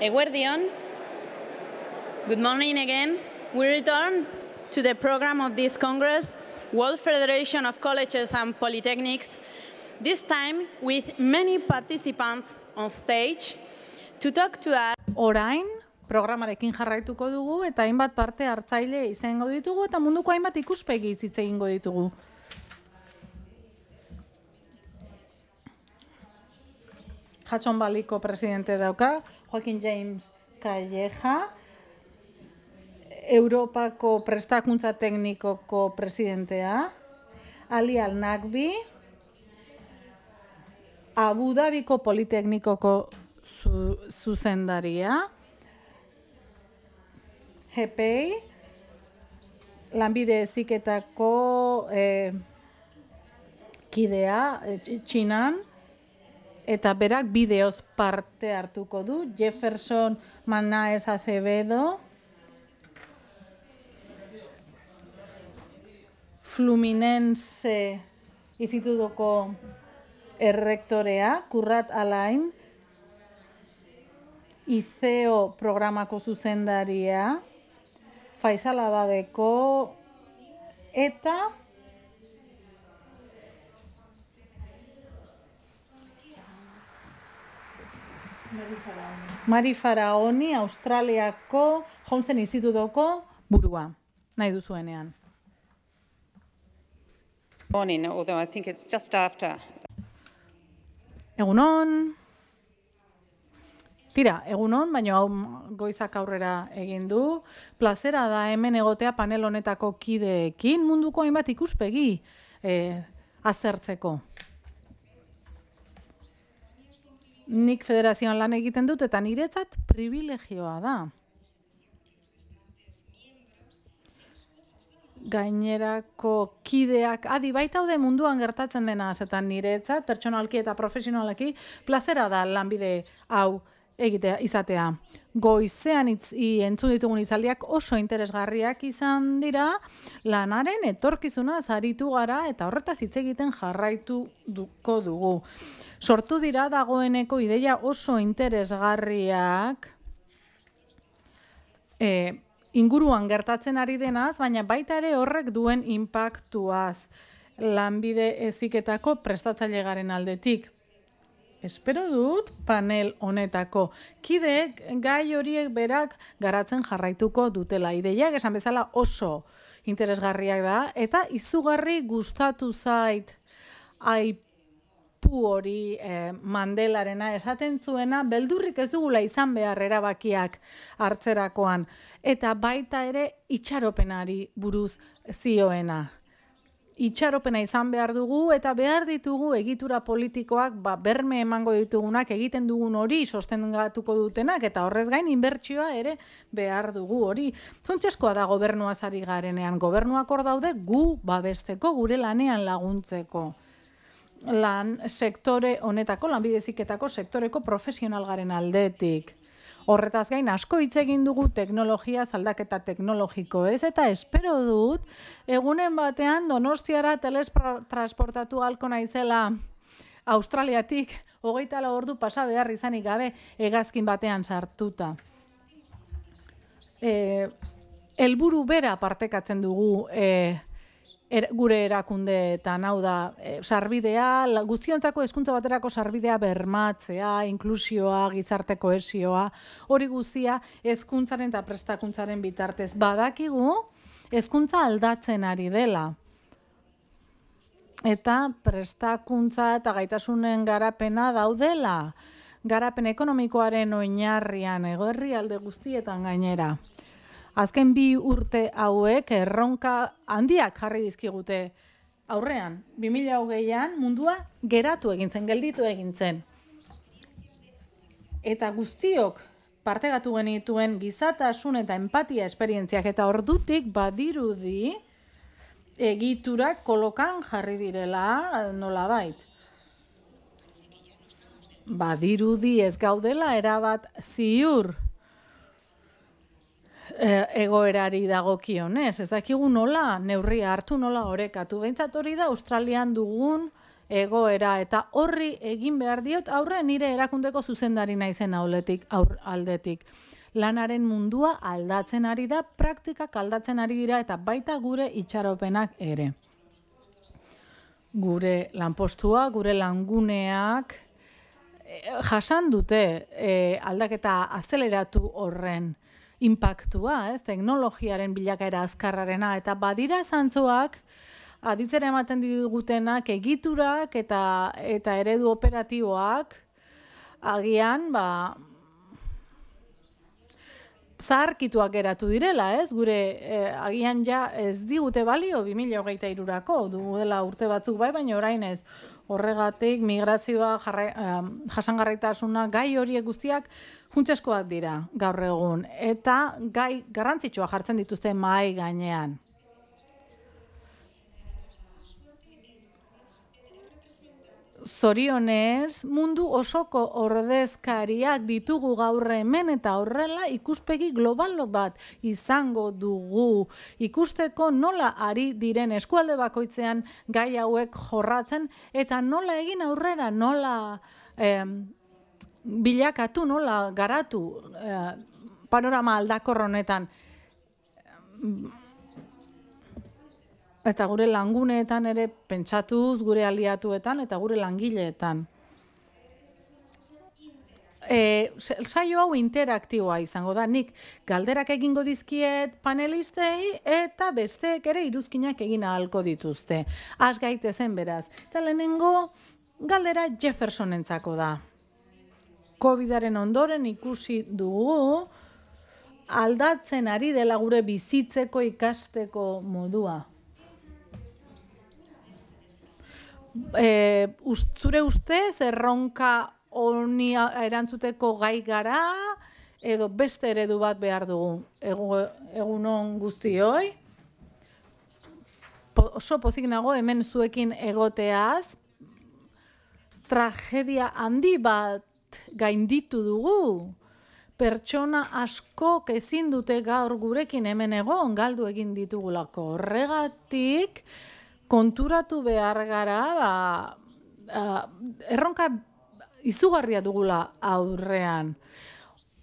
Eguerdion. Good morning again. We return to the program of this Congress, World Federation of Colleges and Polytechnics, this time with many participants on stage to talk to us. Orain, programarekin jarraituko dugu eta hainbat parte hartzaile izango ditugu eta munduko hainbat ikuspegi hitz egingo ditugu. Hudson Baliko presidente dauka, Joaquin James Calleja, Europako prestakuntza teknikoko presidentea, Ali Al-Nagbi, Abu Dhabiko politeknikoko zuzendaria, Hepei, lanbide eziketako eh, kidea, eh, Txinan, eta berak bideoz parte hartuko du Jefferson Manaez Acevedo Fluminense Institutoko errektorea Kurrat Alain Izeo programako zuzendaria Faisal Abadeko eta Mari Faraoni, Australiako Jonsen Institutoko burua. Nahi duzuenean. Morning, although I think it's just after. Egunon. Tira, egunon, baina hau goizak aurrera egin du. Plazera da hemen egotea panel honetako kideekin munduko hainbat ikuspegi eh, azertzeko nik federazioan lan egiten dut eta niretzat privilegioa da. Gainerako kideak, adi baita ude munduan gertatzen dena, eta niretzat, pertsonalki eta profesionalki, plazera da lanbide hau egitea izatea. Goizean itz, i, entzun ditugun izaldiak oso interesgarriak izan dira, lanaren etorkizuna zaritu gara eta horretaz hitz egiten jarraituko dugu. Sortu dira dagoeneko ideia oso interesgarriak e, inguruan gertatzen ari denaz, baina baita ere horrek duen impactuaz lanbide eziketako prestatzaile aldetik. Espero dut panel honetako kidek gai horiek berak garatzen jarraituko dutela ideiak esan bezala oso interesgarriak da eta izugarri gustatu zait aip, hori e, mandelarena esaten zuena, beldurrik ez dugula izan behar erabakiak hartzerakoan, eta baita ere itxaropenari buruz zioena. Itxaropena izan behar dugu eta behar ditugu egitura politikoak ba, berme emango ditugunak egiten dugun hori sostengatuko dutenak eta horrez gain inbertsioa ere behar dugu hori. Funtzeskoa da gobernuazari garenean, gobernuak hor daude gu babesteko, gure lanean laguntzeko lan sektore honetako, lanbideziketako sektoreko profesional garen aldetik. Horretaz gain asko hitz egin dugu teknologia aldaketa teknologiko ez eta espero dut egunen batean Donostiara teletransportatu alko naizela Australiatik hogeita la ordu pasa behar izanik gabe hegazkin batean sartuta. E, eh, elburu bera partekatzen dugu e, Er, gure erakundeetan hau da e, sarbidea guztiontzako hezkuntza baterako sarbidea bermatzea, inklusioa, gizarteko kohesioa, hori guztia hezkuntzaren eta prestakuntzaren bitartez badakigu hezkuntza aldatzen ari dela. Eta prestakuntza eta gaitasunen garapena daudela, garapen ekonomikoaren oinarrian egoerri alde guztietan gainera azken bi urte hauek erronka handiak jarri dizkigute aurrean. 2008an mundua geratu egin zen, gelditu egin zen. Eta guztiok partegatu genituen gizatasun eta empatia esperientziak eta ordutik badirudi egiturak kolokan jarri direla nolabait. Badirudi ez gaudela erabat ziur. E, egoerari dagokionez. Ez dakigu nola neurria hartu nola orekatu. Beintzat hori da Australian dugun egoera eta horri egin behar diot aurre nire erakundeko zuzendari naizen auletik aur aldetik. Lanaren mundua aldatzen ari da, praktikak aldatzen ari dira eta baita gure itxaropenak ere. Gure lanpostua, gure languneak e, jasan dute e, aldaketa azeleratu horren impactua, ez, teknologiaren bilakaera azkarrarena eta badira zantzuak aditzera ematen digutenak egiturak eta eta eredu operatiboak agian, ba zarkituak geratu direla, ez? Gure eh, agian ja ez digute balio 2023 irurako dugu dela urte batzuk bai, baina orain ez horregatik migrazioa jarra, um, jasangarritasuna gai horiek guztiak juntzeskoa dira gaur egun eta gai garrantzitsua jartzen dituzte mai gainean. zorionez mundu osoko ordezkariak ditugu gaur hemen eta horrela ikuspegi globalo bat izango dugu. Ikusteko nola ari diren eskualde bakoitzean gai hauek jorratzen eta nola egin aurrera nola eh, bilakatu nola garatu eh, panorama aldakorronetan. Eta gure languneetan ere pentsatuz, gure aliatuetan eta gure langileetan. E, saio hau interaktiboa izango da, nik galderak egingo dizkiet panelistei eta besteek ere iruzkinak egin ahalko dituzte. Az gaite zen beraz. Eta lehenengo galdera Jeffersonentzako da. Covidaren ondoren ikusi dugu aldatzen ari dela gure bizitzeko ikasteko modua. e, zure ustez erronka honi erantzuteko gai gara edo beste eredu bat behar dugu egun on guztioi oso pozik nago hemen zuekin egoteaz tragedia handi bat gainditu dugu pertsona asko ezin dute gaur gurekin hemen egon galdu egin ditugulako horregatik konturatu behar gara, ba, erronka izugarria dugula aurrean.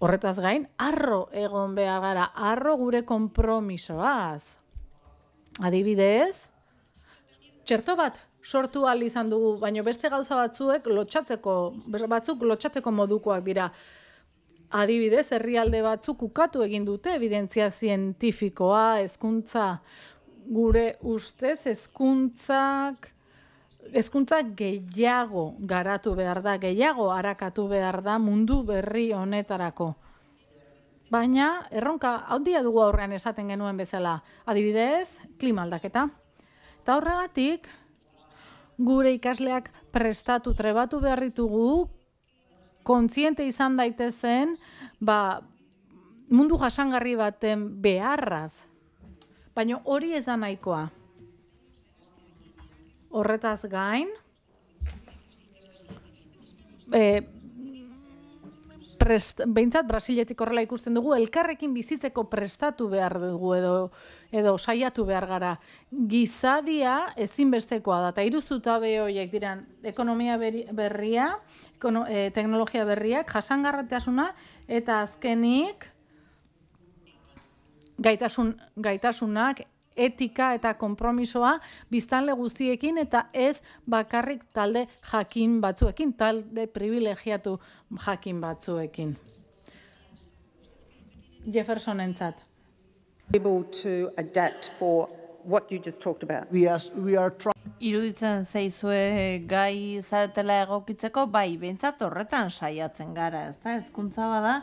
Horretaz gain, arro egon behar gara, arro gure konpromisoaz. Adibidez, txerto bat sortu al izan dugu, baino beste gauza batzuek lotxatzeko, batzuk lotxatzeko modukoak dira. Adibidez, herrialde batzuk ukatu egin dute evidentzia zientifikoa, hezkuntza, gure ustez hezkuntzak hezkuntza gehiago garatu behar da, gehiago arakatu behar da mundu berri honetarako. Baina, erronka, handia dugu aurrean esaten genuen bezala, adibidez, klima aldaketa. Eta horregatik, gure ikasleak prestatu trebatu behar ditugu, kontziente izan daitezen, ba, mundu jasangarri baten beharraz Baina hori ez da nahikoa. Horretaz gain, e, prest, behintzat Brasiletik horrela ikusten dugu, elkarrekin bizitzeko prestatu behar dugu edo, edo saiatu behar gara. Gizadia ezinbestekoa da, eta iruzuta behoiek diran, ekonomia berria, ekono, e, teknologia berriak, jasangarrateasuna eta azkenik, gaitasun, gaitasunak, etika eta konpromisoa biztanle guztiekin eta ez bakarrik talde jakin batzuekin, talde privilegiatu jakin batzuekin. Jefferson entzat. Iruditzen zeizue gai zaetela egokitzeko, bai, bentsat horretan saiatzen gara, ez da, ezkuntza bada,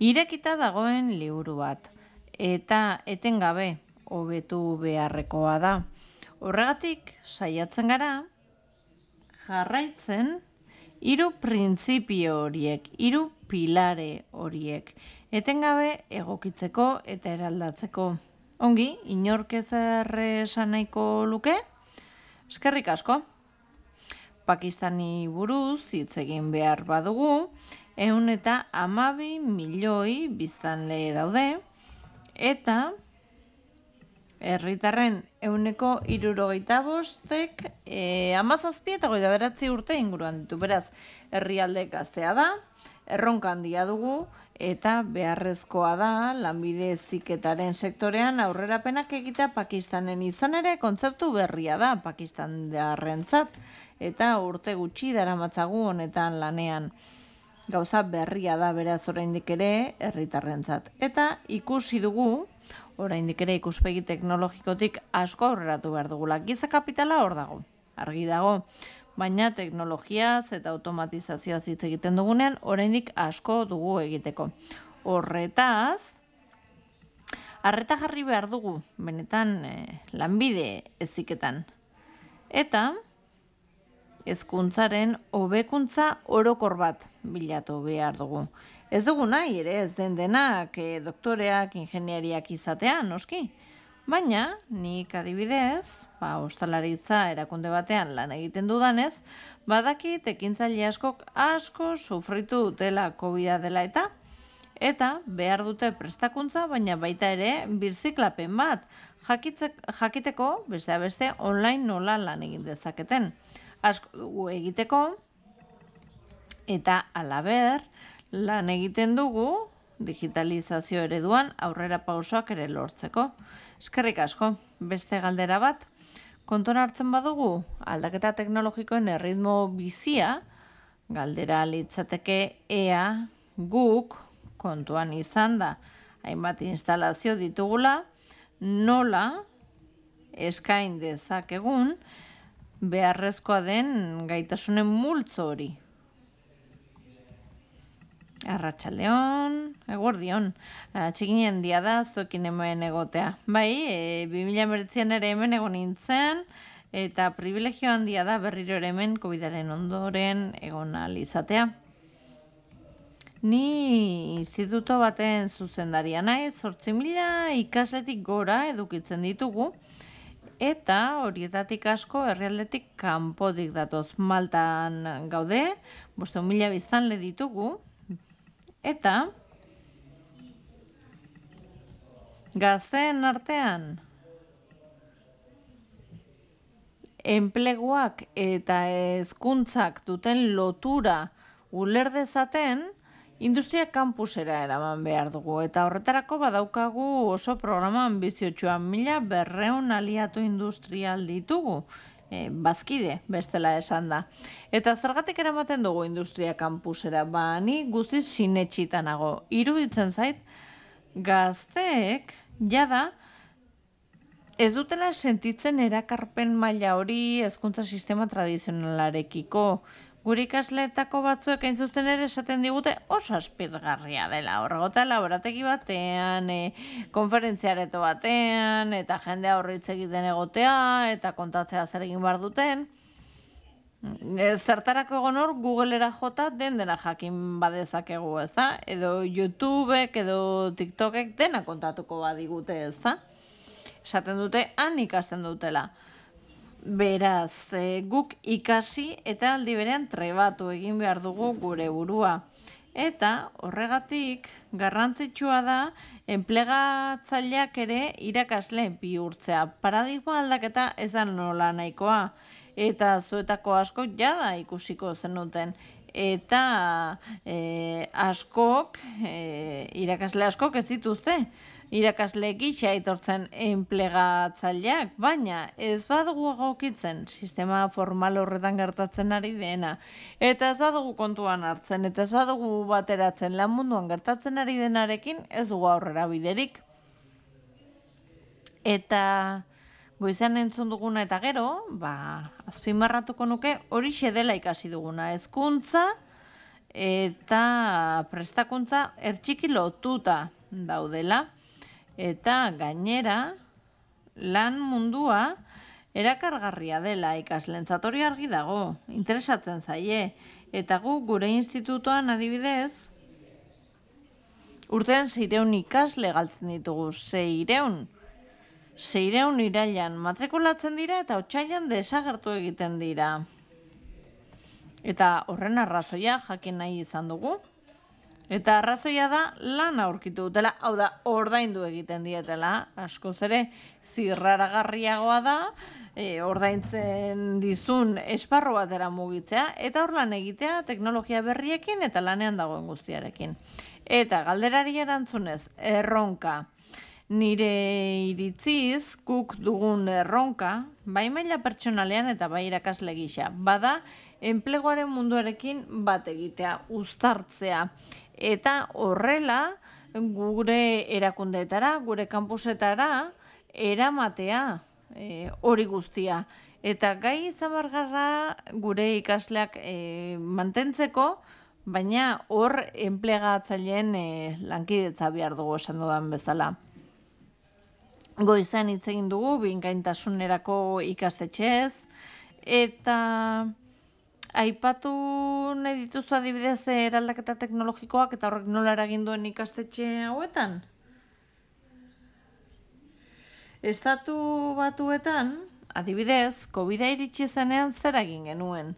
irekita dagoen liburu bat eta etengabe hobetu beharrekoa da. Horregatik saiatzen gara jarraitzen hiru printzipio horiek, hiru pilare horiek etengabe egokitzeko eta eraldatzeko. Ongi, inork ez esan nahiko luke? Eskerrik asko. Pakistani buruz hitz egin behar badugu, ehun eta hamabi milioi biztanle daude, eta herritarren ehuneko hirurogeita bostek e, hamazazpi e, eta beratzi urte inguruan ditu beraz herrialde gaztea da, erronka handia dugu eta beharrezkoa da lanbide ziketaren sektorean aurrerapenak egita Pakistanen izan ere kontzeptu berria da Pakistan dearrentzat eta urte gutxi daramatzagu honetan lanean gauza berria da beraz oraindik ere herritarrentzat. Eta ikusi dugu oraindik ere ikuspegi teknologikotik asko aurreratu behar dugula. Giza kapitala hor dago, argi dago, baina teknologiaz eta automatizazioa hitz egiten dugunean oraindik asko dugu egiteko. Horretaz, Arreta jarri behar dugu, benetan eh, lanbide eziketan. Eta, ezkuntzaren hobekuntza orokor bat bilatu behar dugu. Ez dugu nahi ere ez den denak e, doktoreak ingeniariak izatea noski. Baina nik adibidez, ba, ostalaritza erakunde batean lan egiten dudanez, badaki tekintzaile askok asko sufritu dutela kobia dela eta eta behar dute prestakuntza baina baita ere birziklapen bat jakitzek, jakiteko beste beste online nola lan egin dezaketen. Asko egiteko Eta alaber, lan egiten dugu digitalizazio ereduan aurrera pausoak ere lortzeko. Eskerrik asko, beste galdera bat. Konton hartzen badugu, aldaketa teknologikoen erritmo bizia, galdera litzateke ea guk kontuan izan da, hainbat instalazio ditugula, nola eskain dezakegun beharrezkoa den gaitasunen multzo hori. Arratxaldeon, egor dion, txikinen diada zuekin hemen egotea. Bai, bimila e, ere hemen egon nintzen, eta privilegio handia da berriro ere hemen kobidaren ondoren egon alizatea. Ni instituto baten zuzendaria nahi, sortzi mila ikasletik gora edukitzen ditugu, Eta horietatik asko herrialdetik kanpodik datoz maltan gaude, boste mila biztan le ditugu, Eta gazteen artean enpleguak eta hezkuntzak duten lotura uler dezaten industria kampusera eraman behar dugu eta horretarako badaukagu oso programan biziotxuan mila berreun aliatu industrial ditugu e, bazkide, bestela esan da. Eta zergatik eramaten dugu industria kanpusera, ba, ni guztiz sinetxitanago. Iruditzen zait, gazteek, jada, ez dutela sentitzen erakarpen maila hori hezkuntza sistema tradizionalarekiko, Guri ikasleetako batzuek aintzuzten ere esaten digute oso aspirgarria dela. Horregota laborategi batean, e, konferentziareto batean, eta jendea horritz egiten egotea, eta kontatzea zer egin bar duten. E, zertarako egon hor, google jota den dena jakin badezakegu, ez da? Edo youtube edo TikTokek dena kontatuko badigute, ez da? Esaten dute han ikasten dutela. Beraz, e, guk ikasi eta aldi berean trebatu egin behar dugu gure burua. Eta horregatik garrantzitsua da enplegatzaileak ere irakasle bihurtzea. Paradigma aldaketa ez da nola nahikoa eta zuetako asko jada ikusiko zenuten eta e, askok e, irakasle askok ez dituzte irakasle gisa itortzen enplegatzaileak, baina ez badugu egokitzen sistema formal horretan gertatzen ari dena. Eta ez badugu kontuan hartzen, eta ez badugu bateratzen lan munduan gertatzen ari denarekin, ez dugu aurrera biderik. Eta goizan entzun duguna eta gero, ba, azpimarratuko nuke horixe dela ikasi duguna hezkuntza, eta prestakuntza ertxiki lotuta daudela eta gainera lan mundua erakargarria dela ikaslentzat argi dago, interesatzen zaie, eta gu gure institutoan adibidez, urtean zeireun ikas legaltzen ditugu, zeireun, zeireun irailan matrikulatzen dira eta otxailan desagertu egiten dira. Eta horren arrazoia jakin nahi izan dugu. Eta arrazoia da lan aurkitu dutela, hau da, ordaindu egiten dietela, askoz ere zirraragarriagoa da, e, ordaintzen dizun esparro batera mugitzea eta hor lan egitea teknologia berriekin eta lanean dagoen guztiarekin. Eta galderari erantzunez, erronka. Nire iritziz, guk dugun erronka, bai maila pertsonalean eta bai irakasle gisa. Bada, enpleguaren munduarekin bat egitea, uztartzea eta horrela gure erakundeetara, gure kampusetara eramatea e, hori guztia. Eta gai zabargarra gure ikasleak e, mantentzeko, baina hor enplegatzaileen e, lankidetza behar dugu esan dudan bezala. Goizan hitz egin dugu, binkaintasunerako ikastetxez, eta aipatu nahi dituzu adibidez eraldaketa teknologikoak eta horrek nola eragin duen ikastetxe hauetan? Estatu batuetan, adibidez, covid iritsi zenean zer egin genuen?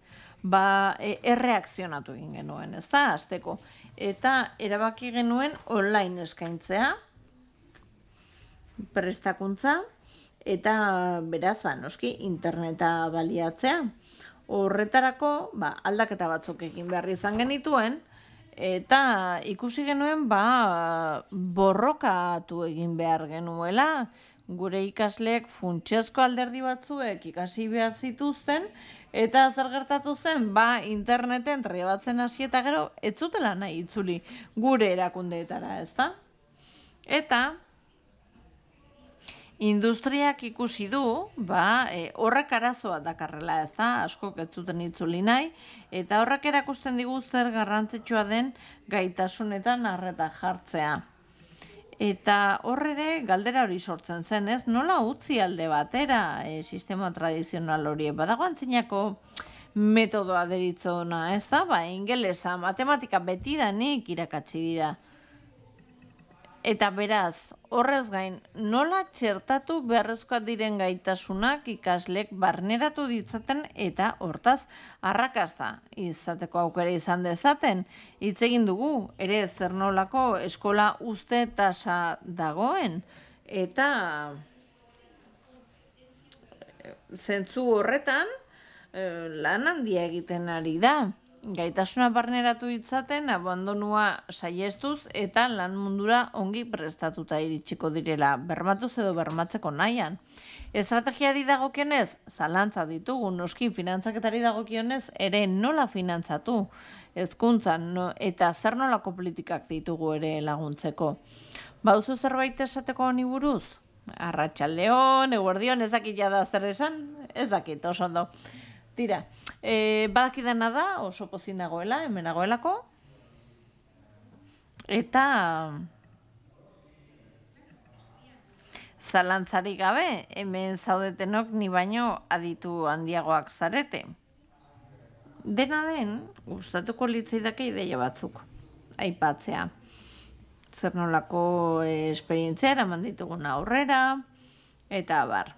Ba, e, erreakzionatu egin genuen, ez da, azteko. Eta erabaki genuen online eskaintzea, prestakuntza, eta beraz, ba, noski, interneta baliatzea horretarako ba, aldaketa batzuk egin behar izan genituen, eta ikusi genuen ba, borroka egin behar genuela, gure ikasleek funtsezko alderdi batzuek ikasi behar zituzten, Eta zer gertatu zen, ba, interneten trebatzen hasi eta gero, etzutela nahi itzuli gure erakundeetara, ez da? Eta, industriak ikusi du, ba, e, horrek arazoa dakarrela, ez da, asko getuten itzuli nahi, eta horrek erakusten digu zer garrantzitsua den gaitasunetan arreta jartzea. Eta horrere, galdera hori sortzen zen, ez? Nola utzi alde batera e, sistema tradizional hori e, badago antzinako metodoa deritzona, ez da? Ba, ingelesa, matematika beti da nik irakatsi dira eta beraz, horrez gain, nola txertatu beharrezkoa diren gaitasunak ikaslek barneratu ditzaten eta hortaz arrakasta izateko aukera izan dezaten. Hitz egin dugu ere zer nolako eskola uste tasa dagoen eta zentzu horretan eh, lan handia egiten ari da. Gaitasuna barneratu ditzaten abandonua saiestuz eta lan mundura ongi prestatuta iritsiko direla bermatuz edo bermatzeko nahian. Estrategiari dagokionez, zalantza ditugu noski finantzaketari dagokionez ere nola finantzatu ezkuntzan eta zer nolako politikak ditugu ere laguntzeko. Bauzu zerbait esateko honi buruz? Arratxaldeon, eguerdion, ez dakit jada zer esan? Ez dakit, oso ondo. Tira, e, badakidana da, oso pozinagoela, hemenagoelako. Eta... Zalantzarik gabe, hemen zaudetenok ni baino aditu handiagoak zarete. Dena den, gustatuko litzei dake ideia batzuk. Aipatzea. Zer nolako eh, esperientzia eraman ditugun aurrera, eta bar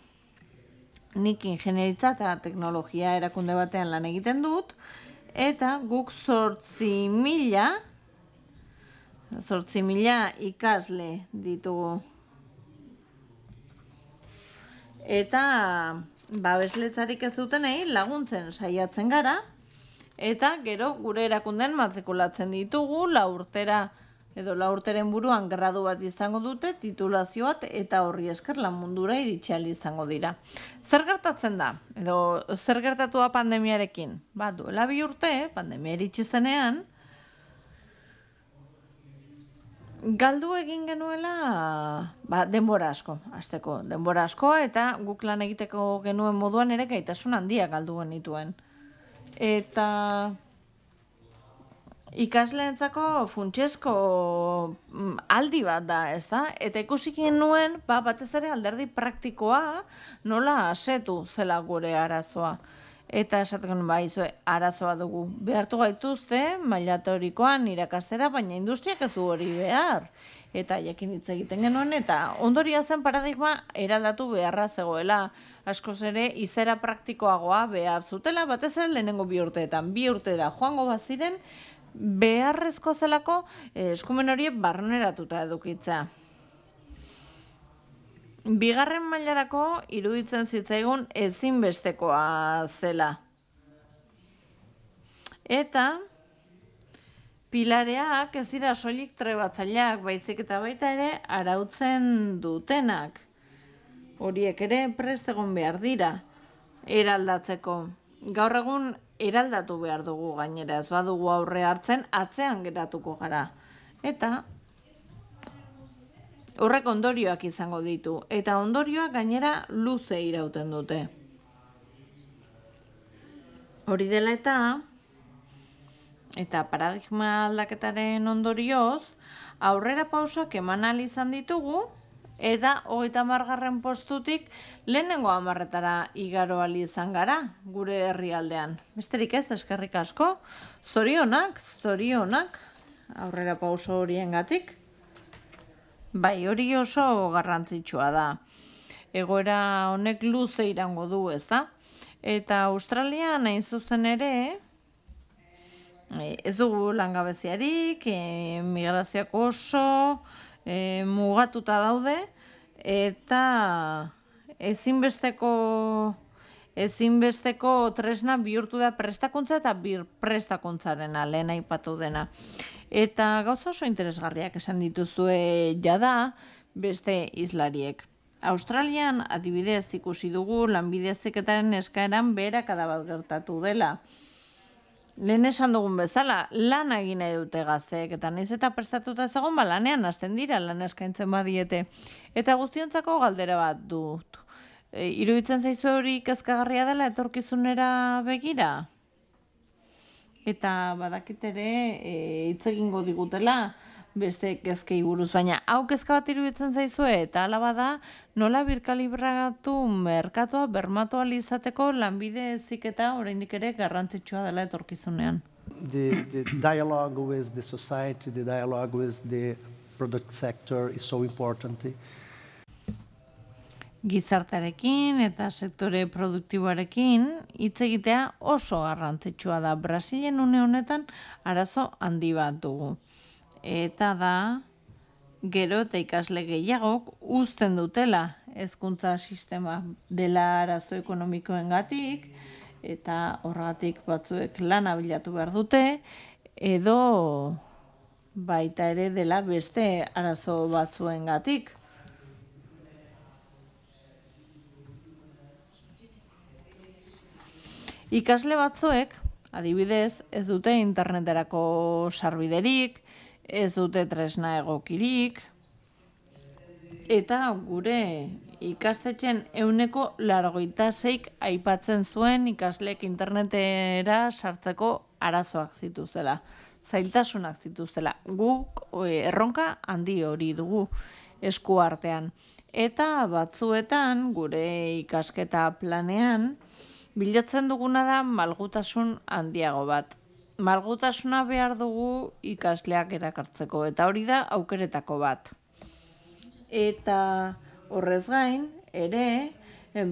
nik ingenieritza eta teknologia erakunde batean lan egiten dut, eta guk sortzi mila, zortzi mila ikasle ditugu. Eta babesletzarik ez dutenei laguntzen saiatzen gara, eta gero gure erakunden matrikulatzen ditugu, laurtera urtera edo laurteren buruan gradu bat izango dute, titulazio eta horri esker lan mundura iritsiali izango dira. Zer gertatzen da? Edo zer gertatu da pandemiarekin? Ba, duela bi urte, pandemia iritsi zenean, galdu egin genuela ba, denbora asko, Hasteko denbora askoa eta guk lan egiteko genuen moduan ere gaitasun handia galduen genituen. Eta ikasleentzako funtsesko mm, aldi bat da, ez da? Eta ikusikin nuen, ba, batez ere alderdi praktikoa nola asetu zela gure arazoa. Eta esatzen bai, zue, arazoa dugu. Behartu gaituzte, maila teorikoan irakastera, baina industriak ez du hori behar. Eta jakin hitz egiten genuen, eta ondoria zen paradigma eraldatu beharra zegoela. Askoz ere, izera praktikoagoa behar zutela, batez ere lehenengo bi urteetan. Bi urteera joango baziren, beharrezko zelako eh, eskumen horiek barneratuta edukitza. Bigarren mailarako iruditzen zitzaigun ezinbestekoa zela. Eta pilareak ez dira soilik trebatzaileak baizik eta baita ere arautzen dutenak. Horiek ere prestegon behar dira eraldatzeko. Gaur egun eraldatu behar dugu gainera, ez badugu aurre hartzen, atzean geratuko gara. Eta horrek ondorioak izango ditu, eta ondorioak gainera luze irauten dute. Hori dela eta, eta paradigma aldaketaren ondorioz, aurrera pausak eman alizan ditugu, eta hogeita margarren postutik lehenengo hamarretara igaro ali izan gara gure herrialdean. Besterik ez, eskerrik asko, zorionak, zorionak, aurrera pauso horien bai hori oso garrantzitsua da, egoera honek luze irango du ez da, eta Australia nahi zuzen ere, eh, Ez dugu langabeziarik, eh, migraziako oso, e, mugatuta daude eta ezinbesteko ezinbesteko tresna bihurtu da prestakuntza eta bir prestakuntzaren lehen aipatu dena. Eta gauza oso interesgarriak esan dituzue jada beste islariek. Australian adibidez ikusi dugu lanbide eskaeran beherakada bat gertatu dela. Lehen esan dugun bezala, lan egin nahi dute gazteek, eta naiz eta prestatuta ezagun ba, lanean hasten dira lan eskaintzen badiete. Eta guztiontzako galdera bat dut. E, iruditzen zaizu hori kezkagarria dela etorkizunera begira? Eta badakit ere e, hitz e, egingo digutela, beste gezkei buruz, baina hau kezka bat iruditzen zaizue eta alaba da nola birkalibragatu merkatoa bermatu alizateko lanbide ziketa oraindik ere garrantzitsua dela etorkizunean. The, the dialogue with the society, the dialogue with the product sector is so important. Gizartarekin eta sektore produktiboarekin hitz egitea oso garrantzitsua da Brasilen une honetan arazo handi bat dugu eta da gero eta ikasle gehiagok uzten dutela hezkuntza sistema dela arazo ekonomikoengatik eta horratik batzuek lan bilatu behar dute edo baita ere dela beste arazo batzuengatik. Ikasle batzuek, adibidez, ez dute interneterako sarbiderik, ez dute tresna egokirik, eta gure ikastetzen euneko largoita zeik aipatzen zuen ikaslek internetera sartzeko arazoak zituzela, zailtasunak zituztela. Guk erronka handi hori dugu esku artean. Eta batzuetan gure ikasketa planean bilatzen duguna da malgutasun handiago bat malgutasuna behar dugu ikasleak erakartzeko, eta hori da aukeretako bat. Eta horrez gain, ere,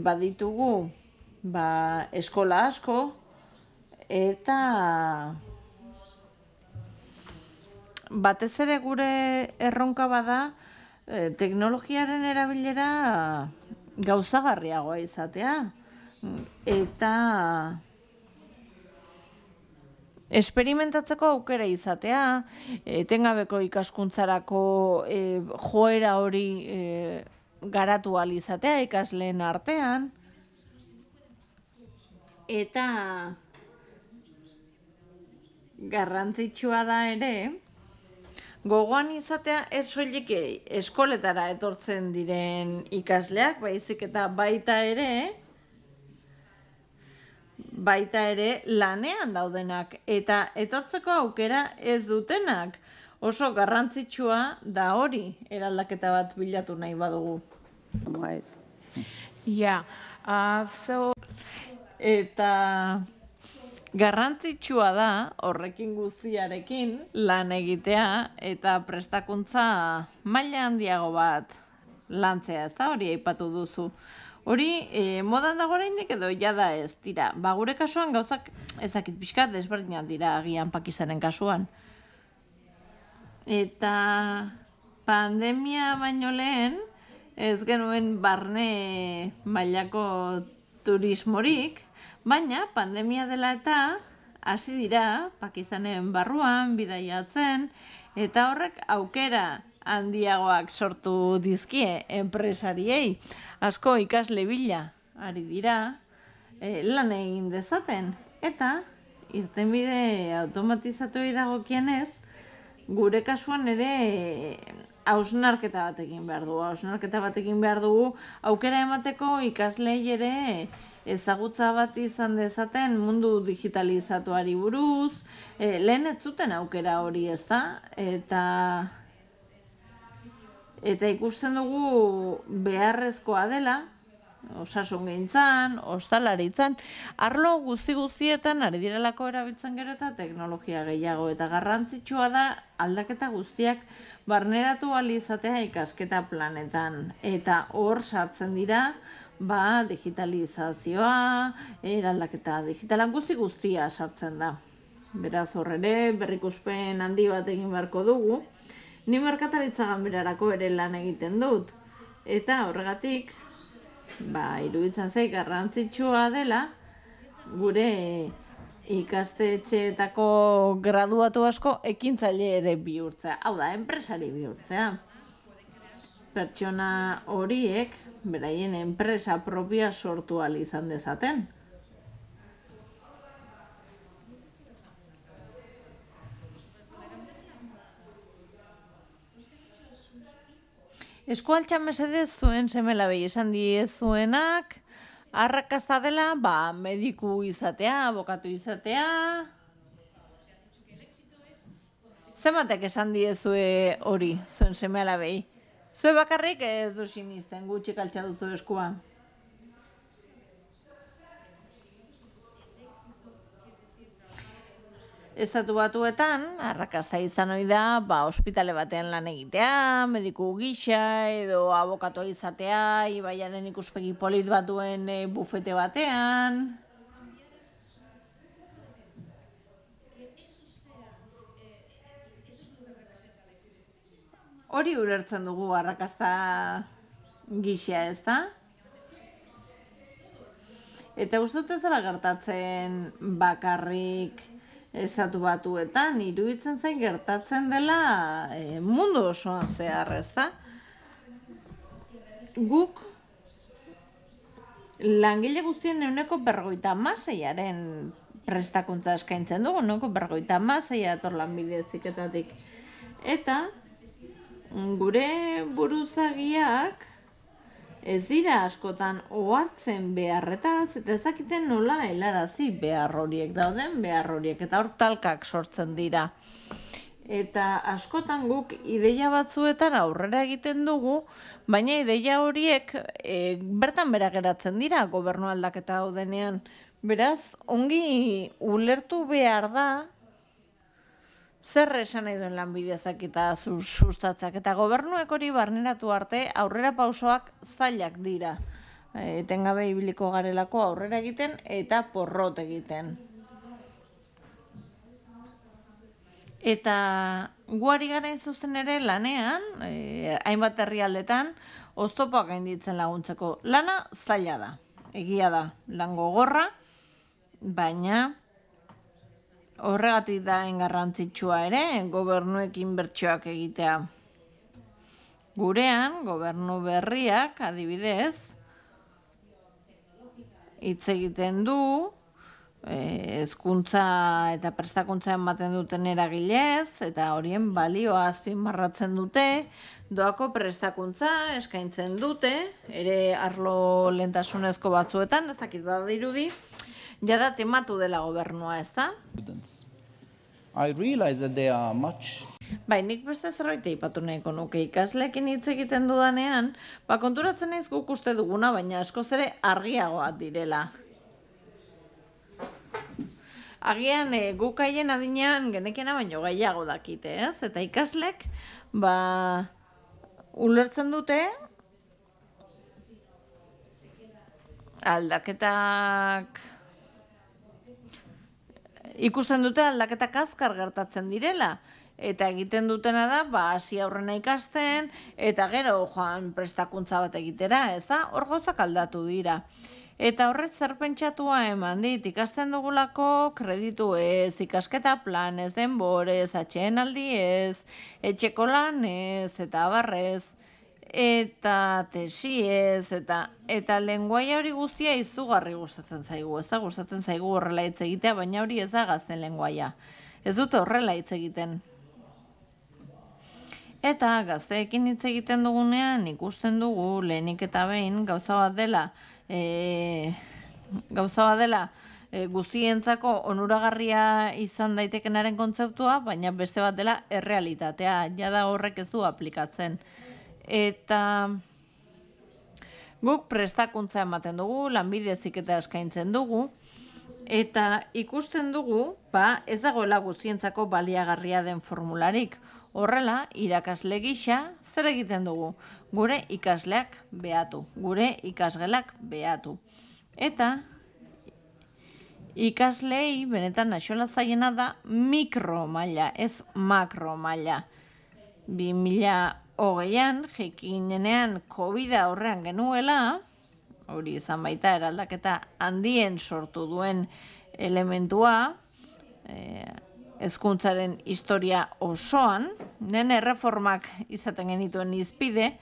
baditugu ba, eskola asko, eta batez ere gure erronka bada, eh, teknologiaren erabilera gauzagarriagoa izatea. Eta esperimentatzeko aukera izatea, etengabeko ikaskuntzarako e, joera hori e, garatu izatea ikasleen artean, eta garrantzitsua da ere, gogoan izatea ez soilik eskoletara etortzen diren ikasleak, baizik eta baita ere, baita ere lanean daudenak eta etortzeko aukera ez dutenak. Oso garrantzitsua da hori eraldaketa bat bilatu nahi badugu. Ba ez. Ja, yeah. so... Eta garrantzitsua da horrekin guztiarekin lan egitea eta prestakuntza maila handiago bat lantzea, ez da hori aipatu duzu. Hori, e, modan dago orain edo, jada ez, dira, ba, gure kasuan gauzak ezakit pixka desberdinak dira agian pakizanen kasuan. Eta pandemia baino lehen, ez genuen barne mailako turismorik, baina pandemia dela eta hasi dira Pakistanen barruan bidaiatzen eta horrek aukera handiagoak sortu dizkie enpresariei asko ikasle bila ari dira eh, lan egin dezaten eta irtenbide automatizatu idago kienez gure kasuan ere eh, hausnarketa batekin behar dugu hausnarketa batekin behar dugu aukera emateko ikasle ere eh, ezagutza bat izan dezaten mundu digitalizatuari buruz e, lehen ez zuten aukera hori ez da eta Eta ikusten dugu beharrezkoa dela, osasun gintzan, ostalaritzen, arlo guzti guztietan, ari direlako erabiltzen gero eta teknologia gehiago, eta garrantzitsua da aldaketa guztiak barneratu izatea ikasketa planetan. Eta hor sartzen dira, ba, digitalizazioa, eraldaketa digitalan guzti guztia sartzen da. Beraz horre, berrikuspen handi bat egin beharko dugu, ni markataritza ganberarako ere lan egiten dut. Eta horregatik, ba, iruditzen zei garrantzitsua dela, gure ikastetxeetako graduatu asko ekintzaile ere bihurtzea. Hau da, enpresari bihurtzea. Pertsona horiek, beraien enpresa propia sortu izan dezaten. Eskualtxan mesedez zuen semela esan die ez zuenak, arrakazta dela, ba, mediku izatea, abokatu izatea. Zematek esan diezue hori zuen semela behi? Zue bakarrik ez du sinisten gutxik altxa duzu eskua. Estatu batuetan, arrakasta izan hori da, ba, ospitale batean lan egitea, mediku gisa edo abokatu izatea, ibaiaren ikuspegi polit batuen e, bufete batean. Hori urertzen dugu arrakasta gisa, ez da? Eta gustu dut ez dela gertatzen bakarrik... Ezatu batuetan, iruditzen zen gertatzen dela e, mundu osoan zehar, ez da? Guk langile guztien euneko bergoita mazaiaren prestakuntza eskaintzen dugu, neuneko bergoita mazaia ator eziketatik. Eta gure buruzagiak ez dira askotan ohartzen beharretaz eta ez dakiten nola helarazi behar horiek dauden behar horiek eta hor talkak sortzen dira. Eta askotan guk ideia batzuetan aurrera egiten dugu, baina ideia horiek e, bertan bera geratzen dira gobernu aldaketa hau Beraz, ongi ulertu behar da zer esan nahi duen lanbidezak eta sustatzak eta gobernuek hori barneratu arte aurrera pausoak zailak dira. E, etengabe ibiliko garelako aurrera egiten eta porrot egiten. Eta guari garen zuzen ere lanean, e, hainbat herrialdetan oztopoak gainditzen laguntzeko lana zaila da. Egia da, lango gorra, baina horregatik da engarrantzitsua ere gobernuekin bertsoak egitea. Gurean, gobernu berriak adibidez, hitz egiten du, e, ezkuntza eta prestakuntza ematen duten eragilez, eta horien balioa azpin marratzen dute, doako prestakuntza eskaintzen dute, ere arlo lentasunezko batzuetan, ez dakit badirudi, Jada da tematu dela gobernua, ez da? I realize that they are much Bai, nik beste zerbait eipatu nahiko nuke ikaslekin hitz egiten dudanean, ba konturatzen naiz guk uste duguna, baina askoz ere argiagoa direla. Agian e, guk haien adinean genekena baino gehiago dakite, ez? Eta ikaslek ba ulertzen dute aldaketak ikusten dute aldaketa kazkar gertatzen direla eta egiten dutena da ba hasi aurrena ikasten eta gero joan prestakuntza bat egitera, ez da? Hor gozak aldatu dira. Eta horret zer pentsatua eman dit, ikasten dugulako kreditu ez, ikasketa planez, denborez, atxeen ez, etxeko lanez, eta barrez eta tesiez, eta eta lenguaia hori guztia izugarri gustatzen zaigu, ez da gustatzen zaigu horrela hitz egitea, baina hori ez da gazten lenguaia. Ez dut horrela hitz egiten. Eta gazteekin hitz egiten dugunean ikusten dugu lehenik eta behin gauza bat dela, e, gauza bat dela e, guztientzako onuragarria izan daitekenaren kontzeptua, baina beste bat dela errealitatea, jada horrek ez du aplikatzen. Eta guk prestakuntza ematen dugu, lanbide ziketa eskaintzen dugu, eta ikusten dugu, ba, ez dagoela guztientzako baliagarria den formularik. Horrela, irakasle gisa, zer egiten dugu? Gure ikasleak behatu, gure ikasgelak behatu. Eta ikaslei benetan nasola zaiena da mikromaila, ez makro maila hogeian, jekinenean covid horrean genuela, hori izan baita eraldaketa handien sortu duen elementua, eh, ezkuntzaren historia osoan, nene erreformak izaten genituen izpide,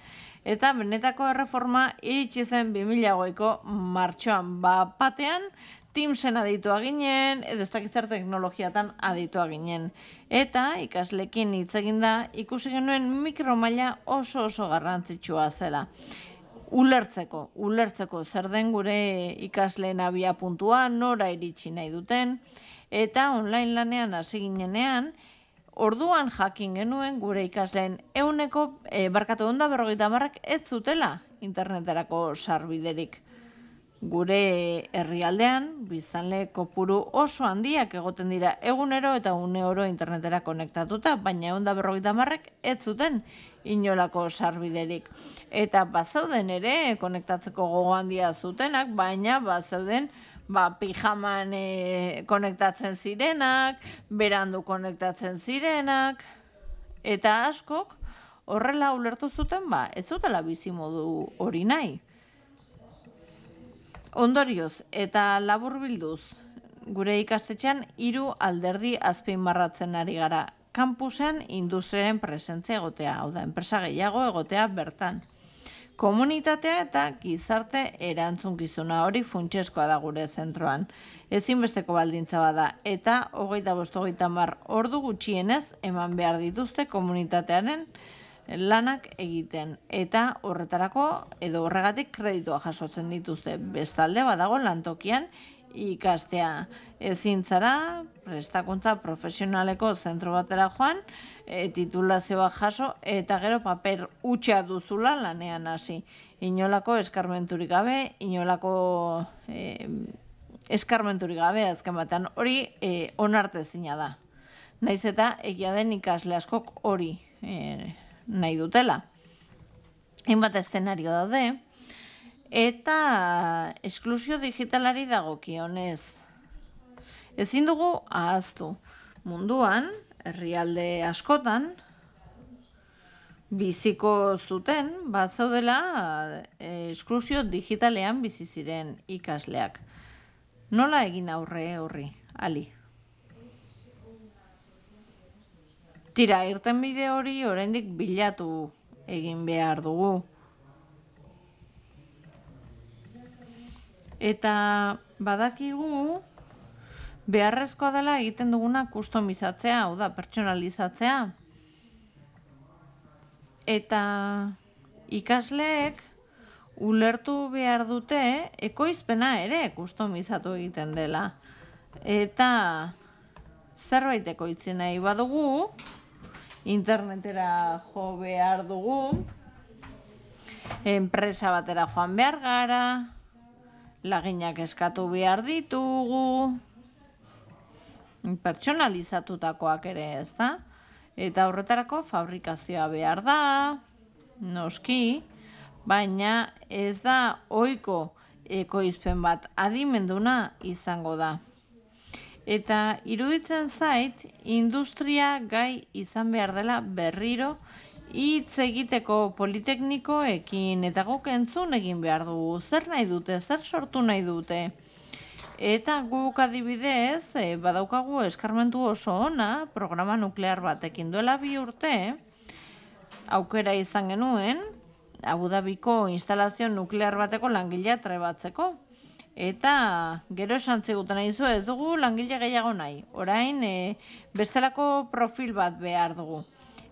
eta benetako erreforma iritsi zen 2008ko martxoan bapatean, Teamsen aditua ginen, edo ez dakiz teknologiatan aditua ginen. Eta ikaslekin hitz egin da ikusi genuen mikromaila oso oso garrantzitsua zela. Ulertzeko, ulertzeko zer den gure ikasleen abia puntua, nora iritsi nahi duten, eta online lanean hasi ginenean, Orduan jakin genuen gure ikasleen euneko e, barkatu honda berrogeita marrak ez zutela interneterako sarbiderik. Gure herrialdean, biztanle kopuru oso handiak egoten dira egunero eta une oro internetera konektatuta, baina egun da berrogeita marrek ez zuten inolako sarbiderik. Eta bazauden ere, konektatzeko gogo handia zutenak, baina bazauden ba, pijaman eh, konektatzen zirenak, berandu konektatzen zirenak, eta askok, horrela ulertu zuten, ba, ez zutela bizimodu hori nahi. Ondorioz eta laburbilduz, gure ikastetxean hiru alderdi azpimarratzen ari gara. Kampusean industriaren presentzia egotea, hau da, enpresa gehiago egotea bertan. Komunitatea eta gizarte erantzun gizuna hori funtsezkoa da gure zentroan. ezinbesteko baldintza bada eta hogeita mar ordu gutxienez eman behar dituzte komunitatearen lanak egiten eta horretarako edo horregatik kreditua jasotzen dituzte bestalde badago lantokian ikastea ezintzara prestakuntza profesionaleko zentro batera joan e, titulazioa jaso eta gero paper utxea duzula lanean hasi inolako eskarmenturik gabe inolako e, eskarmenturik gabe azken batean hori e, onartezina da naiz eta egia den ikasle askok hori e, nahi dutela. Hainbat eszenario daude eta esklusio digitalari dagokionez. Ezin dugu ahaztu. Munduan, herrialde askotan biziko zuten bazaudela eh, esklusio digitalean bizi ziren ikasleak. Nola egin aurre horri? Ali. Tira, irten bide hori oraindik bilatu egin behar dugu. Eta badakigu beharrezkoa dela egiten duguna kustomizatzea, hau da, pertsonalizatzea. Eta ikasleek ulertu behar dute ekoizpena ere kustomizatu egiten dela. Eta zerbait ekoitzen nahi badugu, internetera jo behar dugu. Enpresa batera joan behar gara. Laginak eskatu behar ditugu. Pertsonalizatutakoak ere ez da. Eta horretarako fabrikazioa behar da. Noski. Baina ez da oiko ekoizpen bat adimenduna izango da. Eta iruditzen zait, industria gai izan behar dela berriro hitz egiteko politeknikoekin eta guk entzun egin behar dugu. zer nahi dute, zer sortu nahi dute. Eta guk adibidez, eh, badaukagu eskarmentu oso ona, programa nuklear batekin duela bi urte, aukera izan genuen, abudabiko instalazio nuklear bateko langilea trebatzeko, Eta gero esan ziguten nahi ez dugu langile gehiago nahi. Orain eh, bestelako profil bat behar dugu.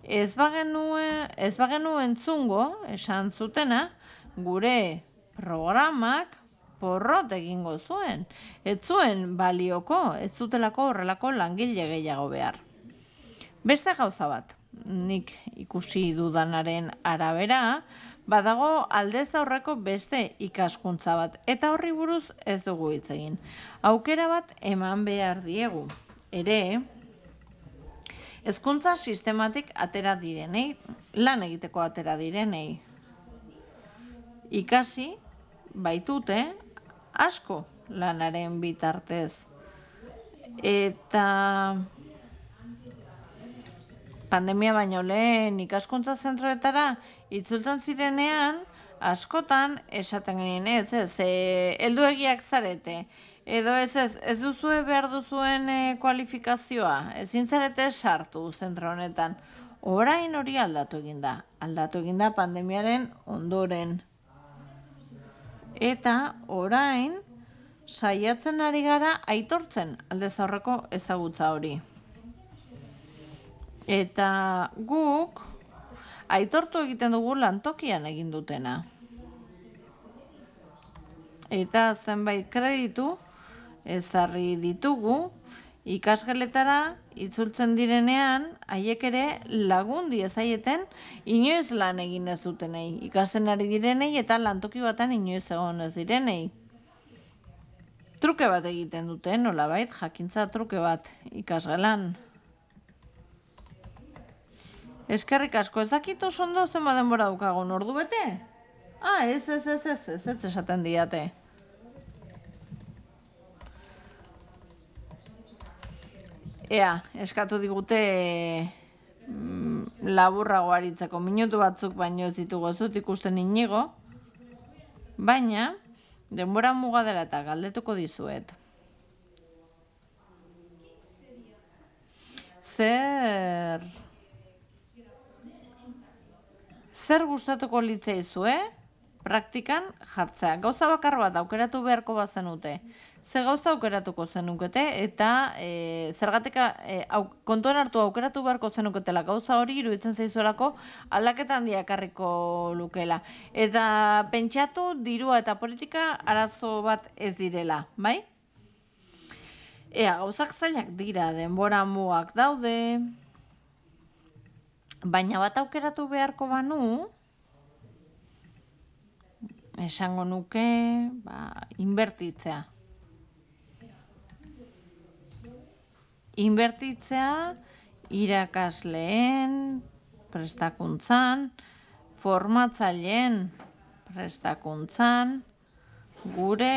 Ez bagenu, ez bagenu entzungo, esan zutena, gure programak porrot egingo zuen. Ez zuen balioko, ez zutelako horrelako langile gehiago behar. Beste gauza bat, nik ikusi dudanaren arabera, badago aldez aurreko beste ikaskuntza bat, eta horri buruz ez dugu hitz egin. Aukera bat eman behar diegu, ere, ezkuntza sistematik atera direnei, lan egiteko atera direnei, ikasi baitute asko lanaren bitartez. Eta pandemia baino lehen ikaskuntza zentroetara itzultzen zirenean, askotan esaten genien ez, ez, e, elduegiak zarete. Edo ez ez, ez duzue behar duzuen e, kualifikazioa, ezin zarete sartu zentro honetan. Orain hori aldatu egin da, aldatu egin da pandemiaren ondoren. Eta orain saiatzen ari gara aitortzen alde zaurreko ezagutza hori. Eta guk, aitortu egiten dugu lantokian egin dutena. Eta zenbait kreditu ezarri ditugu ikasgeletara itzultzen direnean haiek ere lagun diezaieten inoiz lan egin ez dutenei, ikasten ari direnei eta lantoki batan inoiz egon ez direnei. Truke bat egiten duten, nolabait, jakintza truke bat ikasgelan. Eskerrik asko, ez dakit oso ondo zen denbora dukagon, ordu bete? Ah, ez, ez, ez, ez, ez, ez esaten diate. Ea, eskatu digute mm, laburra goaritzeko minutu batzuk baino ez ditugu ez dut ikusten inigo. Baina, denbora dela eta galdetuko dizuet. Zer zer gustatuko litzei zue praktikan jartzea. Gauza bakar bat aukeratu beharko bazenute. Ze gauza aukeratuko zenukete eta e, zergatik e, kontuan hartu aukeratu beharko zenuketela gauza hori iruditzen zaizuelako aldaketan ekarriko lukela. Eta pentsatu dirua eta politika arazo bat ez direla, bai? Ea, gauzak zailak dira, denbora muak daude, Baina bat aukeratu beharko banu, esango nuke, ba, inbertitzea. Inbertitzea, irakasleen, prestakuntzan, formatzaileen, prestakuntzan, gure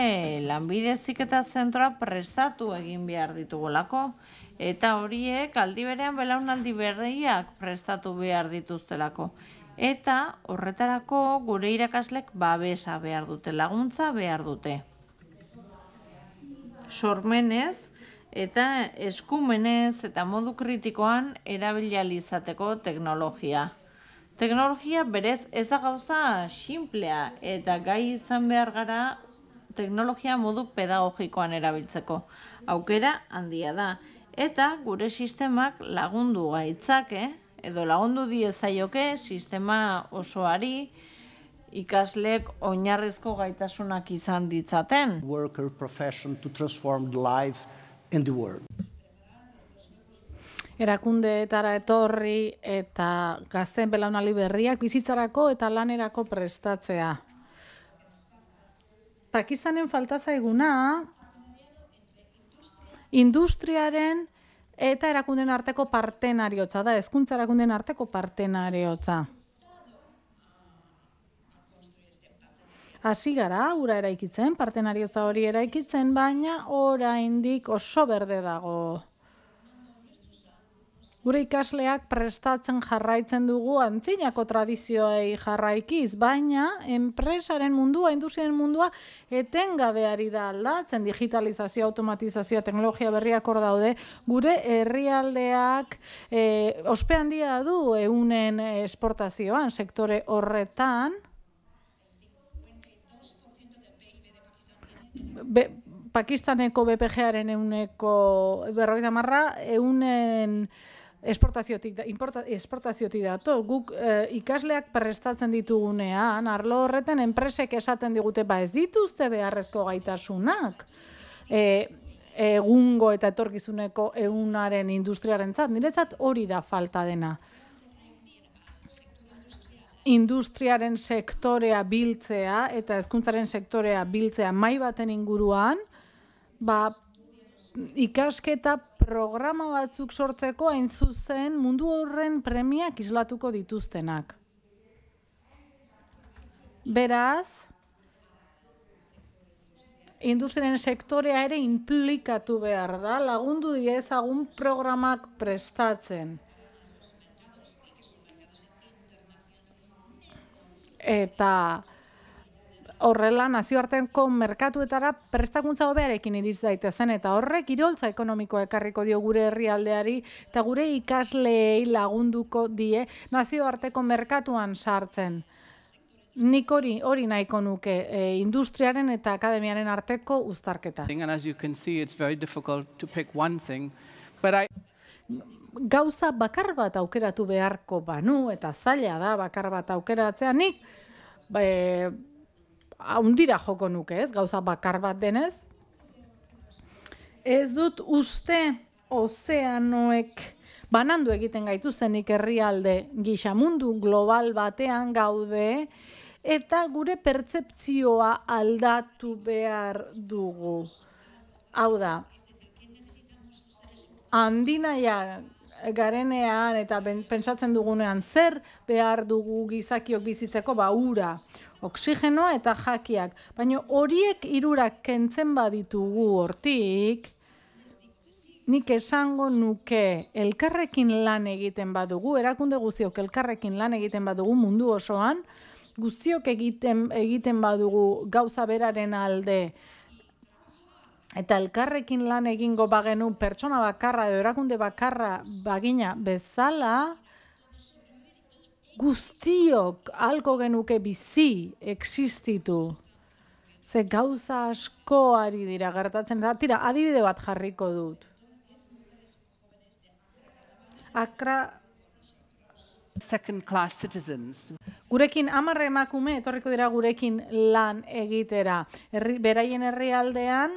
lanbidezik zentroa prestatu egin behar ditugolako eta horiek aldi berean belaunaldi berreiak prestatu behar dituztelako. Eta horretarako gure irakaslek babesa behar dute, laguntza behar dute. Sormenez eta eskumenez eta modu kritikoan erabilializateko teknologia. Teknologia berez ez gauza simplea eta gai izan behar gara teknologia modu pedagogikoan erabiltzeko. Aukera handia da eta gure sistemak lagundu gaitzake, edo lagundu diezaioke sistema osoari ikaslek oinarrezko gaitasunak izan ditzaten. Worker profession to Erakundeetara etorri eta gazten belaunali berriak bizitzarako eta lanerako prestatzea. Pakistanen falta zaiguna, industriaren eta erakunden arteko partenariotza da, hezkuntza erakunden arteko partenariotza. Asi gara, ura eraikitzen, partenariotza hori eraikitzen, baina oraindik oso berde dago. Gure ikasleak prestatzen jarraitzen dugu antzinako tradizioei jarraikiz, baina enpresaren mundua, industrien mundua etengabeari da aldatzen digitalizazio, automatizazioa, teknologia berriak hor daude, gure herrialdeak e, ospe handia du eunen esportazioan, sektore horretan, Pakistaneko BPG-aren euneko berroita marra, eunen esportaziotik da, importa, guk eh, ikasleak prestatzen ditugunean, arlo horreten enpresek esaten digute, ba ez dituzte beharrezko gaitasunak, e, egungo eta etorkizuneko eunaren industriaren zat, niretzat hori da falta dena. Industriaren sektorea biltzea eta hezkuntzaren sektorea biltzea mai baten inguruan, ba, ikasketa programa batzuk sortzeko hain zuzen mundu horren premiak islatuko dituztenak. Beraz, industrien sektorea ere implikatu behar da, lagundu diezagun programak prestatzen. Eta horrela nazioarteko merkatuetara prestakuntza hobearekin iriz daitezen eta horrek iroltza ekonomikoa ekarriko dio gure herrialdeari eta gure ikasleei lagunduko die nazioarteko merkatuan sartzen. Nik hori hori nahiko nuke e, industriaren eta akademiaren arteko uztarketa. Gauza bakar bat aukeratu beharko banu eta zaila da bakar bat aukeratzea nik haundira joko nuke, ez? Gauza bakar bat denez. Ez dut uste ozeanoek banandu egiten gaituzenik herrialde gisa mundu global batean gaude eta gure pertzepzioa aldatu behar dugu. Hau da, handinaia garenean eta ben, pensatzen dugunean zer behar dugu gizakiok bizitzeko ba ura, oksigenoa eta jakiak. Baina horiek irurak kentzen baditugu hortik, nik esango nuke elkarrekin lan egiten badugu, erakunde guztiok elkarrekin lan egiten badugu mundu osoan, guztiok egiten, egiten badugu gauza beraren alde, eta elkarrekin lan egingo bagenu pertsona bakarra edo erakunde bakarra bagina bezala guztiok alko genuke bizi existitu ze gauza asko ari dira gertatzen da tira adibide bat jarriko dut akra second class citizens gurekin 10 emakume etorriko dira gurekin lan egitera Herri, beraien herrialdean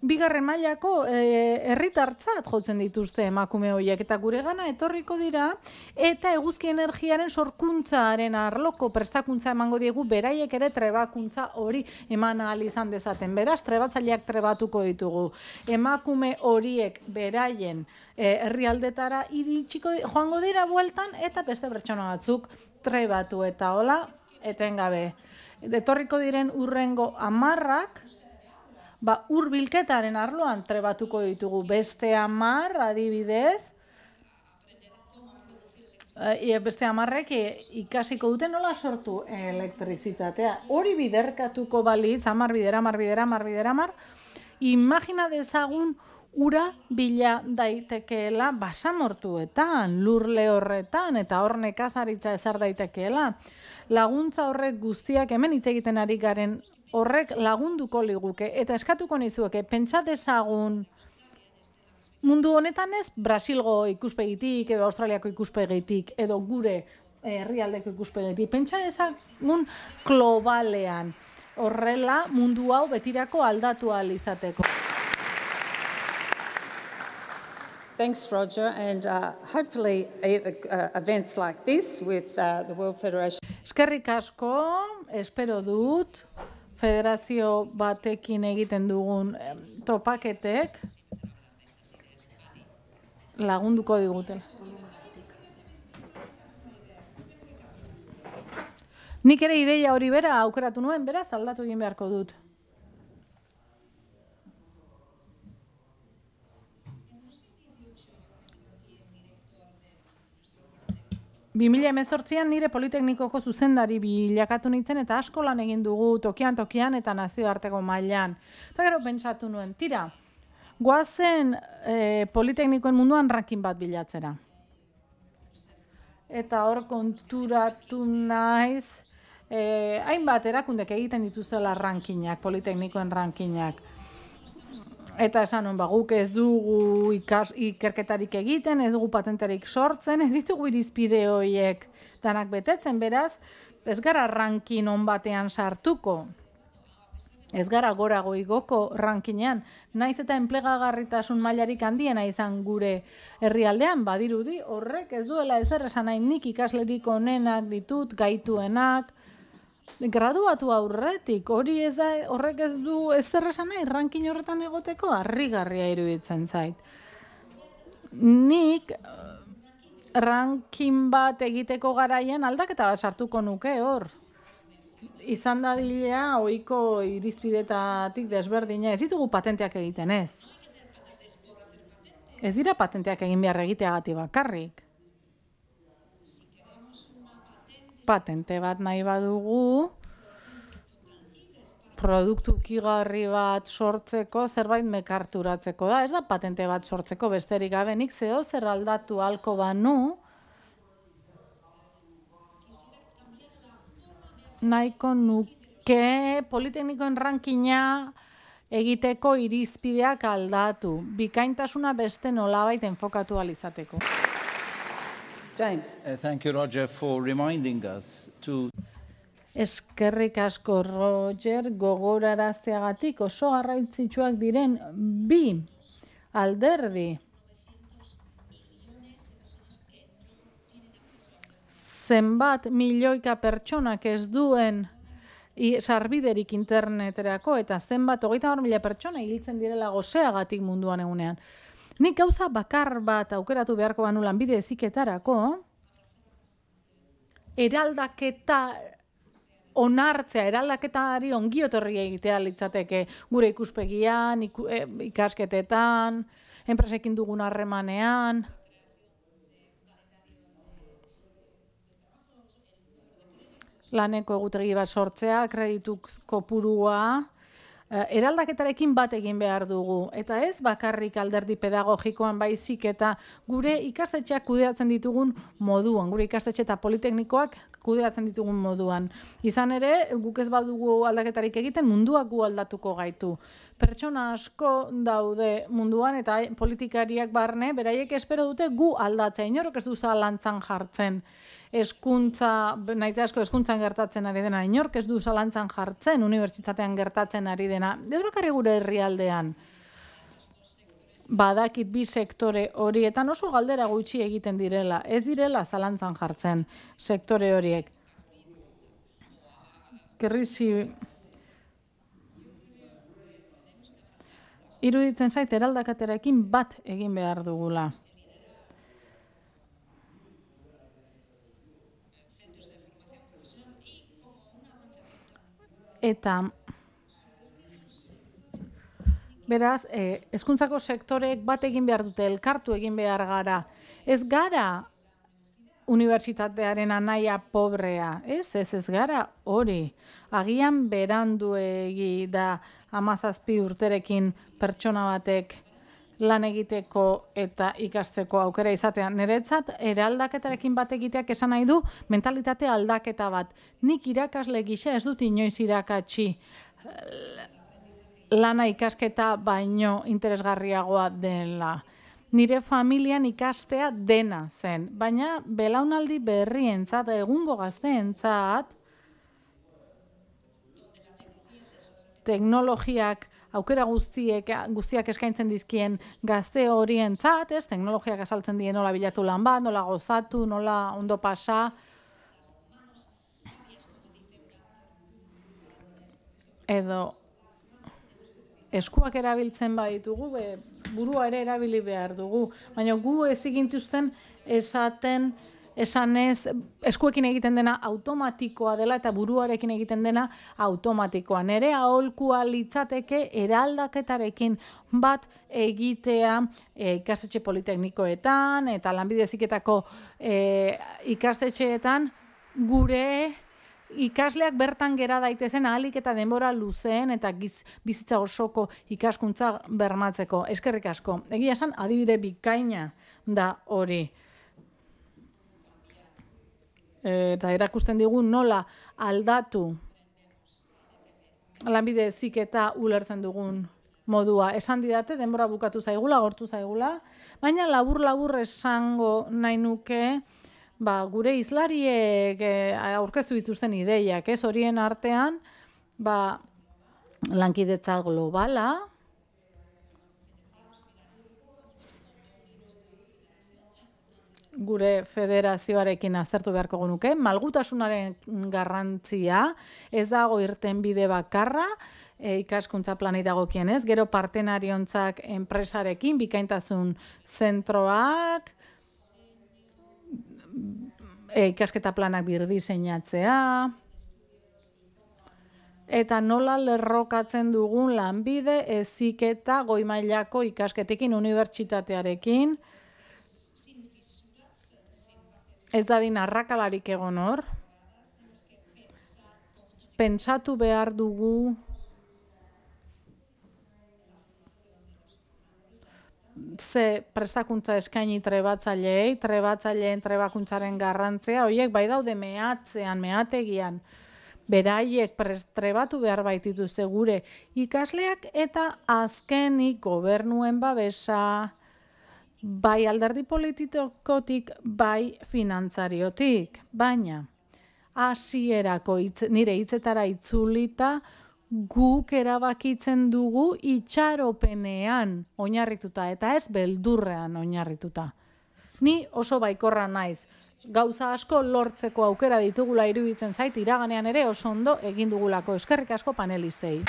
bigarren mailako eh, herritartzat e, jotzen dituzte emakume horiek eta gure gana etorriko dira eta eguzki energiaren sorkuntzaaren arloko prestakuntza emango diegu beraiek ere trebakuntza hori eman ahal izan dezaten. Beraz trebatzaileak trebatuko ditugu. Emakume horiek beraien eh, herrialdetara e, iritsiko joango dira bueltan eta beste pertsona batzuk trebatu eta hola etengabe. Etorriko diren urrengo amarrak, ba, Bilketaren arloan trebatuko ditugu. Beste amar, adibidez, e, beste amarrek ikasiko dute nola sortu elektrizitatea. Hori biderkatuko baliz, amar bidera, amar bidera, amar bidera, amar, imagina dezagun ura bila daitekeela basamortuetan, lurle horretan eta hor nekazaritza ezar daitekeela. Laguntza horrek guztiak hemen hitz egiten ari garen horrek lagunduko liguke eta eskatuko nizueke pentsa dezagun mundu honetan ez Brasilgo ikuspegitik edo Australiako ikuspegitik edo gure eh, herrialdeko ikuspegitik pentsa dezagun globalean horrela mundu hau betirako aldatu al izateko Thanks, Roger, and uh, hopefully e, uh, events like this with uh, the World Federation. Eskerrik asko, espero dut, federazio batekin egiten dugun topaketek lagunduko digutela. Nik ere ideia hori bera aukeratu nuen, beraz aldatu egin beharko dut. 2018an nire politeknikoko zuzendari bilakatu nintzen eta asko lan egin dugu tokian tokian eta nazioarteko mailan. Eta gero pentsatu nuen, tira, guazen eh, politeknikoen munduan rankin bat bilatzera. Eta hor konturatu naiz, e, hainbat erakundek egiten dituzela rankinak, politeknikoen rankinak. Eta esan honen, ba, guk ez dugu ikas, ikerketarik egiten, ez dugu patentarik sortzen, ez ditugu irizpide horiek danak betetzen, beraz, ez gara rankin on batean sartuko. Ez gara gora goigoko rankinean, naiz eta enplegagarritasun mailarik handiena izan gure herrialdean, badirudi horrek ez duela ezer esan nahi nik ikaslerik onenak ditut, gaituenak, Graduatu aurretik, hori ez da, horrek ez du ezer esana nahi, rankin horretan egoteko, harrigarria iruditzen zait. Nik eh, rankin bat egiteko garaien aldaketa bat sartuko nuke hor. Izan dadilea, oiko irizpidetatik desberdina, ez ditugu patenteak egiten ez. Ez dira patenteak egin behar egiteagatik bakarrik. patente bat nahi badugu, produktu kigarri bat sortzeko, zerbait mekarturatzeko da, ez da patente bat sortzeko besterik gabe, nik zeo zer aldatu halko banu, nahiko nuke politeknikoen rankina egiteko irizpideak aldatu, bikaintasuna beste nolabait enfokatu alizateko. James. Uh, thank you, Roger, for reminding us to... Eskerrik asko, Roger, gogorarazteagatik oso arraintzitsuak diren bi alderdi. Zenbat milioika pertsonak ez duen sarbiderik interneterako eta zenbat hogeita hor mila pertsona hilitzen direla gozeagatik munduan egunean. Nik gauza bakar bat aukeratu beharko banu bide eziketarako, eraldaketa onartzea, eraldaketari ongi otorri egitea litzateke gure ikuspegian, eh, ikasketetan, enpresekin dugun harremanean, laneko egutegi bat sortzea, kredituk kopurua, Eh, eraldaketarekin bat egin behar dugu. Eta ez bakarrik alderdi pedagogikoan baizik eta gure ikastetxeak kudeatzen ditugun moduan, gure ikastetxe eta politeknikoak kudeatzen ditugun moduan. Izan ere, guk ez badugu aldaketarik egiten munduak gu aldatuko gaitu. Pertsona asko daude munduan eta politikariak barne, beraiek espero dute gu aldatzen inorok ez duza lantzan jartzen eskuntza, naita asko eskuntzan gertatzen ari dena, inork ez du zalantzan jartzen, unibertsitatean gertatzen ari dena, ez bakarri gure herrialdean, badakit bi sektore horietan oso galdera gutxi egiten direla, ez direla zalantzan jartzen sektore horiek. Kerrizi... Iruditzen zait, eraldakaterakin bat egin behar dugula. Eta... Beraz, eh, eskuntzako sektorek bat egin behar dute, elkartu egin behar gara. Ez gara unibertsitatearen anaia pobrea, ez, ez, ez gara hori. Agian beranduegi da amazazpi urterekin pertsona batek lan egiteko eta ikasteko aukera izatea. Niretzat, eraldaketarekin bat egiteak esan nahi du mentalitate aldaketa bat. Nik irakasle gisa ez dut inoiz irakatsi lana ikasketa baino interesgarriagoa dela. Nire familian ikastea dena zen, baina belaunaldi berrientzat egungo gazteentzat teknologiak aukera guztiek, guztiak eskaintzen dizkien gazte horien txat, ez, teknologiak esaltzen dien nola bilatu lan bat, nola gozatu, nola ondo pasa. Edo eskuak erabiltzen baditugu, be, burua ere erabili behar dugu. Baina gu ez egintu esaten esan ez, eskuekin egiten dena automatikoa dela eta buruarekin egiten dena automatikoa. Nere aholkua litzateke eraldaketarekin bat egitea e, ikastetxe politeknikoetan eta lanbideziketako e, eh, ikastetxeetan gure ikasleak bertan gera daitezen ahalik eta denbora luzeen eta giz, bizitza osoko ikaskuntza bermatzeko. Eskerrik asko. Egia esan adibide bikaina da hori. Eh, eta erakusten digun nola aldatu lanbide ziketa ulertzen dugun modua. Esan didate, denbora bukatu zaigula, gortu zaigula, baina labur-labur esango nahi nuke, ba, gure izlariek eh, aurkeztu dituzten ideiak, ez horien artean, ba, lankidetza globala, gure federazioarekin aztertu beharko genuke, malgutasunaren garrantzia, ez dago irten bide bakarra, e, ikaskuntza planei dagokien ez, gero partenariontzak enpresarekin, bikaintasun zentroak, e, ikasketa planak birdi eta nola lerrokatzen dugun lanbide eziketa goimailako ikasketekin unibertsitatearekin, Ez da din arrakalarik egon hor. Pentsatu behar dugu ze prestakuntza eskaini trebatzaileei, trebatzaileen trebakuntzaren garrantzea, horiek bai daude mehatzean, mehategian, beraiek trebatu behar baitituz, gure ikasleak eta azkenik gobernuen babesa, bai aldardi politikotik, bai finantzariotik. Baina, asierako nire hitzetara itzulita, guk erabakitzen dugu itxaropenean oinarrituta, eta ez beldurrean oinarrituta. Ni oso baikorra naiz. Gauza asko lortzeko aukera ditugula iruditzen zait, iraganean ere oso ondo egin dugulako eskerrik asko panelistei.